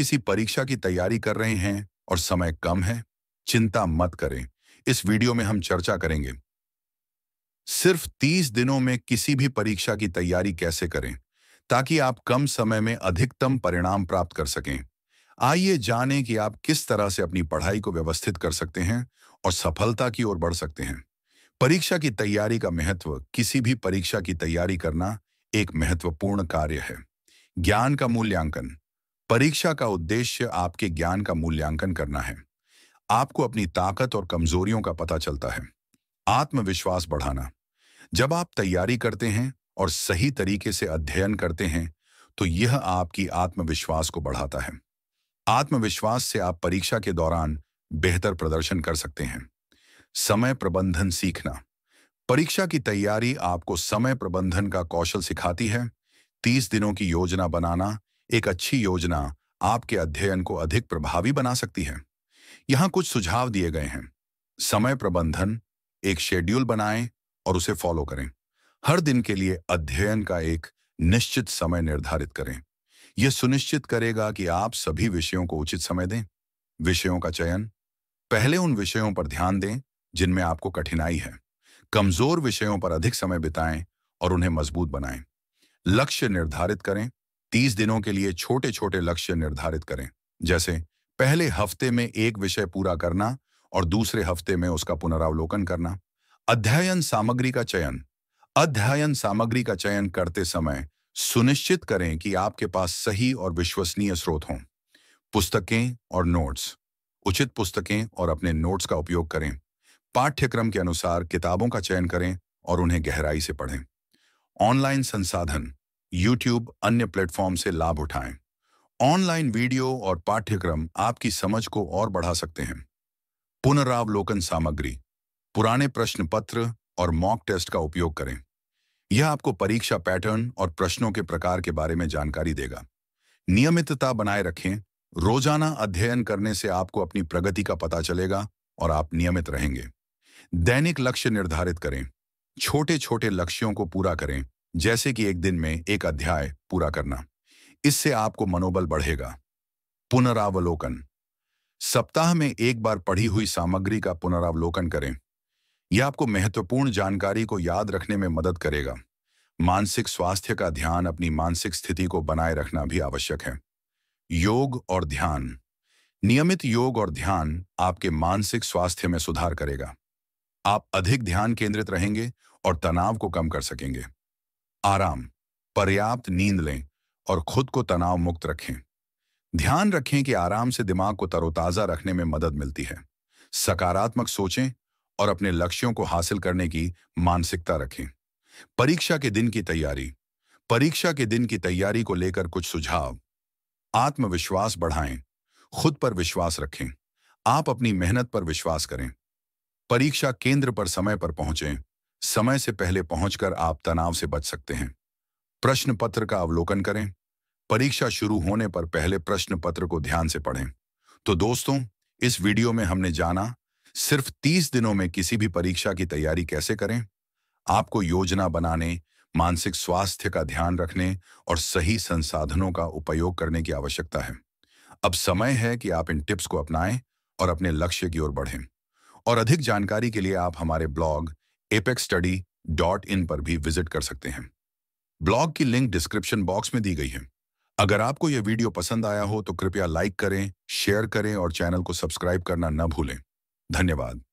किसी परीक्षा की तैयारी कर रहे हैं और समय कम है चिंता मत करें इस वीडियो में हम चर्चा करेंगे सिर्फ 30 दिनों में किसी भी परीक्षा की तैयारी कैसे करें ताकि आप कम समय में अधिकतम परिणाम प्राप्त कर सकें आइए जानें कि आप किस तरह से अपनी पढ़ाई को व्यवस्थित कर सकते हैं और सफलता की ओर बढ़ सकते हैं परीक्षा की तैयारी का महत्व किसी भी परीक्षा की तैयारी करना एक महत्वपूर्ण कार्य है ज्ञान का मूल्यांकन परीक्षा का उद्देश्य आपके ज्ञान का मूल्यांकन करना है आपको अपनी ताकत और कमजोरियों का पता चलता है आत्मविश्वास बढ़ाना जब आप तैयारी करते हैं और सही तरीके से अध्ययन करते हैं तो यह आपकी आत्मविश्वास को बढ़ाता है आत्मविश्वास से आप परीक्षा के दौरान बेहतर प्रदर्शन कर सकते हैं समय प्रबंधन सीखना परीक्षा की तैयारी आपको समय प्रबंधन का कौशल सिखाती है तीस दिनों की योजना बनाना एक अच्छी योजना आपके अध्ययन को अधिक प्रभावी बना सकती है यहां कुछ सुझाव दिए गए हैं समय प्रबंधन एक शेड्यूल बनाएं और उसे फॉलो करें हर दिन के लिए अध्ययन का एक निश्चित समय निर्धारित करें यह सुनिश्चित करेगा कि आप सभी विषयों को उचित समय दें विषयों का चयन पहले उन विषयों पर ध्यान दें जिनमें आपको कठिनाई है कमजोर विषयों पर अधिक समय बिताएं और उन्हें मजबूत बनाएं लक्ष्य निर्धारित करें तीस दिनों के लिए छोटे छोटे लक्ष्य निर्धारित करें जैसे पहले हफ्ते में एक विषय पूरा करना और दूसरे हफ्ते में उसका पुनरावलोकन करना अध्ययन सामग्री का चयन अध्ययन सामग्री का चयन करते समय सुनिश्चित करें कि आपके पास सही और विश्वसनीय स्रोत हों पुस्तकें और नोट्स उचित पुस्तकें और अपने नोट्स का उपयोग करें पाठ्यक्रम के अनुसार किताबों का चयन करें और उन्हें गहराई से पढ़ें ऑनलाइन संसाधन यूट्यूब अन्य प्लेटफॉर्म से लाभ उठाएं ऑनलाइन वीडियो और पाठ्यक्रम आपकी समझ को और बढ़ा सकते हैं पुनरावलोकन सामग्री पुराने प्रश्न पत्र और मॉक टेस्ट का उपयोग करें यह आपको परीक्षा पैटर्न और प्रश्नों के प्रकार के बारे में जानकारी देगा नियमितता बनाए रखें रोजाना अध्ययन करने से आपको अपनी प्रगति का पता चलेगा और आप नियमित रहेंगे दैनिक लक्ष्य निर्धारित करें छोटे छोटे लक्ष्यों को पूरा करें जैसे कि एक दिन में एक अध्याय पूरा करना इससे आपको मनोबल बढ़ेगा पुनरावलोकन सप्ताह में एक बार पढ़ी हुई सामग्री का पुनरावलोकन करें यह आपको महत्वपूर्ण जानकारी को याद रखने में मदद करेगा मानसिक स्वास्थ्य का ध्यान अपनी मानसिक स्थिति को बनाए रखना भी आवश्यक है योग और ध्यान नियमित योग और ध्यान आपके मानसिक स्वास्थ्य में सुधार करेगा आप अधिक ध्यान केंद्रित रहेंगे और तनाव को कम कर सकेंगे आराम पर्याप्त नींद लें और खुद को तनाव मुक्त रखें ध्यान रखें कि आराम से दिमाग को तरोताज़ा रखने में मदद मिलती है सकारात्मक सोचें और अपने लक्ष्यों को हासिल करने की मानसिकता रखें परीक्षा के दिन की तैयारी परीक्षा के दिन की तैयारी को लेकर कुछ सुझाव आत्मविश्वास बढ़ाएं खुद पर विश्वास रखें आप अपनी मेहनत पर विश्वास करें परीक्षा केंद्र पर समय पर पहुंचें समय से पहले पहुंचकर आप तनाव से बच सकते हैं प्रश्न पत्र का अवलोकन करें परीक्षा शुरू होने पर पहले प्रश्न पत्र को ध्यान से पढ़ें तो दोस्तों इस वीडियो में हमने जाना सिर्फ 30 दिनों में किसी भी परीक्षा की तैयारी कैसे करें आपको योजना बनाने मानसिक स्वास्थ्य का ध्यान रखने और सही संसाधनों का उपयोग करने की आवश्यकता है अब समय है कि आप इन टिप्स को अपनाएं और अपने लक्ष्य की ओर बढ़ें और अधिक जानकारी के लिए आप हमारे blog apex study dot in पर भी विजिट कर सकते हैं ब्लॉग की लिंक डिस्क्रिप्शन बॉक्स में दी गई है अगर आपको यह वीडियो पसंद आया हो तो कृपया लाइक करें शेयर करें और चैनल को सब्सक्राइब करना न भूलें धन्यवाद